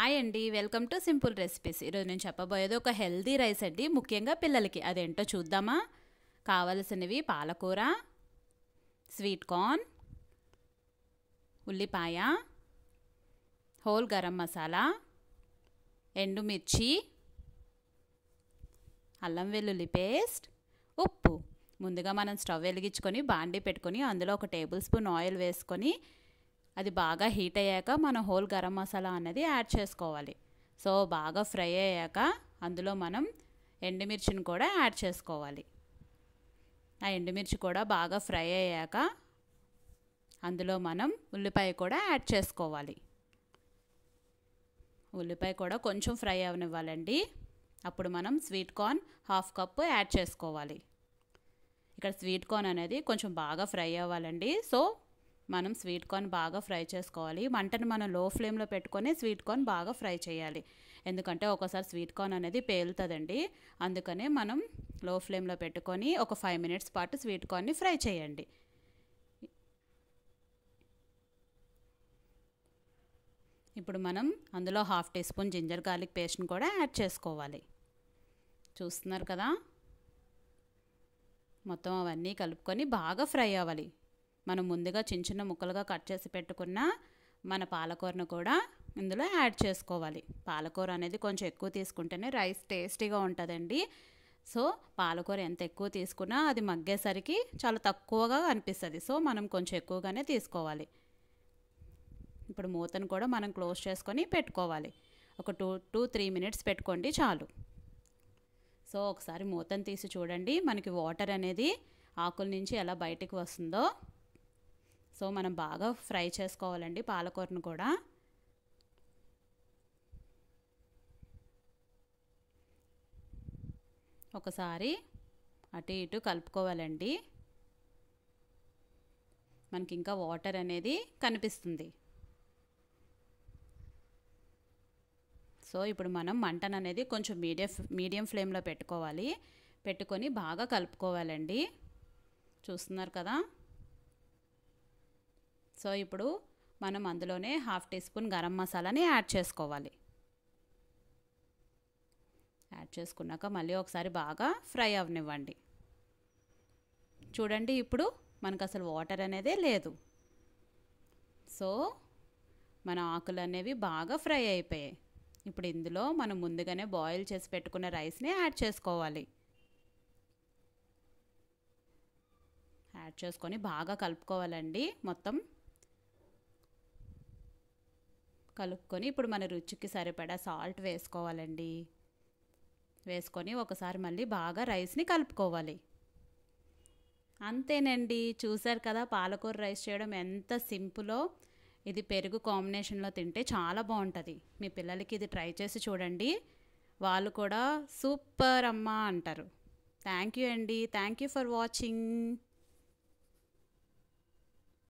hi అండి welcome to simple recipes ఈరోజు నేను చెప్పబోయేది ఒక హెల్దీ రైస్ అండి ముఖ్యంగా పిల్లలకి అదేంటో చూద్దామా కావలసినవి పాలకూర స్వీట్ కార్న్ ఉల్లిపాయ హోల్ గరం మసాలా ఎండుమిర్చి అల్లం వెల్లుల్లి పేస్ట్ ఉప్పు ముందుగా మనం స్టవ్ వెలిగించుకొని బాండీ పెట్టుకొని అందులో ఒక టేబుల్ స్పూన్ ఆయిల్ వేసుకొని అది బాగా హీట్ అయ్యాక మనం హోల్ గరం మసాలా అనేది యాడ్ చేసుకోవాలి సో బాగా ఫ్రై అయ్యాక అందులో మనం ఎండుమిర్చిని కూడా యాడ్ చేసుకోవాలి ఆ ఎండుమిర్చి కూడా బాగా ఫ్రై అయ్యాక అందులో మనం ఉల్లిపాయ కూడా యాడ్ చేసుకోవాలి ఉల్లిపాయ కూడా కొంచెం ఫ్రై అవనివ్వాలండి అప్పుడు మనం sweet corn half cup add చేసుకోవాలి ఇక్కడ స్వీట్ కార్న్ అనేది కొంచెం బాగా ఫ్రై అవ్వాలండి సో మనం స్వీట్ కార్న్ బాగా ఫ్రై చేసుకోవాలి మంటను మనం లో ఫ్లేమ్లో పెట్టుకొని స్వీట్ కార్న్ బాగా ఫ్రై చేయాలి ఎందుకంటే ఒకసారి స్వీట్ కార్న్ అనేది పేలుతుందండి అందుకనే మనం లో ఫ్లేమ్లో పెట్టుకొని ఒక ఫైవ్ మినిట్స్ పాటు స్వీట్ కార్న్ని ఫ్రై చేయండి ఇప్పుడు మనం అందులో half teaspoon ginger garlic పేస్ట్ని కూడా యాడ్ చేసుకోవాలి చూస్తున్నారు కదా మొత్తం అవన్నీ కలుపుకొని బాగా ఫ్రై అవ్వాలి మనం ముందుగా చిన్న చిన్న ముక్కలుగా కట్ చేసి పెట్టుకున్న మన పాలకూరను కూడా ఇందులో యాడ్ చేసుకోవాలి పాలకూర అనేది కొంచెం ఎక్కువ తీసుకుంటేనే రైస్ టేస్టీగా ఉంటుందండి సో పాలకూర ఎంత ఎక్కువ తీసుకున్నా అది మగ్గేసరికి చాలా తక్కువగా అనిపిస్తుంది సో మనం కొంచెం ఎక్కువగానే తీసుకోవాలి ఇప్పుడు మూతను కూడా మనం క్లోజ్ చేసుకొని పెట్టుకోవాలి ఒక టూ టూ త్రీ మినిట్స్ పెట్టుకోండి చాలు సో ఒకసారి మూతను తీసి చూడండి మనకి వాటర్ అనేది ఆకుల నుంచి ఎలా బయటికి వస్తుందో సో మనం బాగా ఫ్రై చేసుకోవాలండి పాలకూరను కూడా ఒకసారి అటు ఇటు కలుపుకోవాలండి మనకి ఇంకా వాటర్ అనేది కనిపిస్తుంది సో ఇప్పుడు మనం మంటను అనేది కొంచెం మీడియం మీడియం ఫ్లేమ్లో పెట్టుకోవాలి పెట్టుకొని బాగా కలుపుకోవాలండి చూస్తున్నారు కదా సో ఇప్పుడు మనం అందులోనే హాఫ్ టీ స్పూన్ గరం మసాలాని యాడ్ చేసుకోవాలి యాడ్ చేసుకున్నాక మళ్ళీ ఒకసారి బాగా ఫ్రై అవనివ్వండి చూడండి ఇప్పుడు మనకు అసలు వాటర్ అనేదే లేదు సో మన ఆకులు అనేవి బాగా ఫ్రై అయిపోయాయి ఇప్పుడు ఇందులో మనం ముందుగానే బాయిల్ చేసి పెట్టుకున్న రైస్ని యాడ్ చేసుకోవాలి యాడ్ చేసుకొని బాగా కలుపుకోవాలండి మొత్తం కలుపుకొని ఇప్పుడు మన రుచికి సరిపడా సాల్ట్ వేసుకోవాలండి వేసుకొని ఒకసారి మళ్ళీ బాగా రైస్ని కలుపుకోవాలి అంతేనండి చూసారు కదా పాలకూర రైస్ చేయడం ఎంత సింపులో ఇది పెరుగు కాంబినేషన్లో తింటే చాలా బాగుంటుంది మీ పిల్లలకి ఇది ట్రై చేసి చూడండి వాళ్ళు కూడా సూపర్ అమ్మ అంటారు థ్యాంక్ యూ అండి థ్యాంక్ యూ ఫర్ వాచింగ్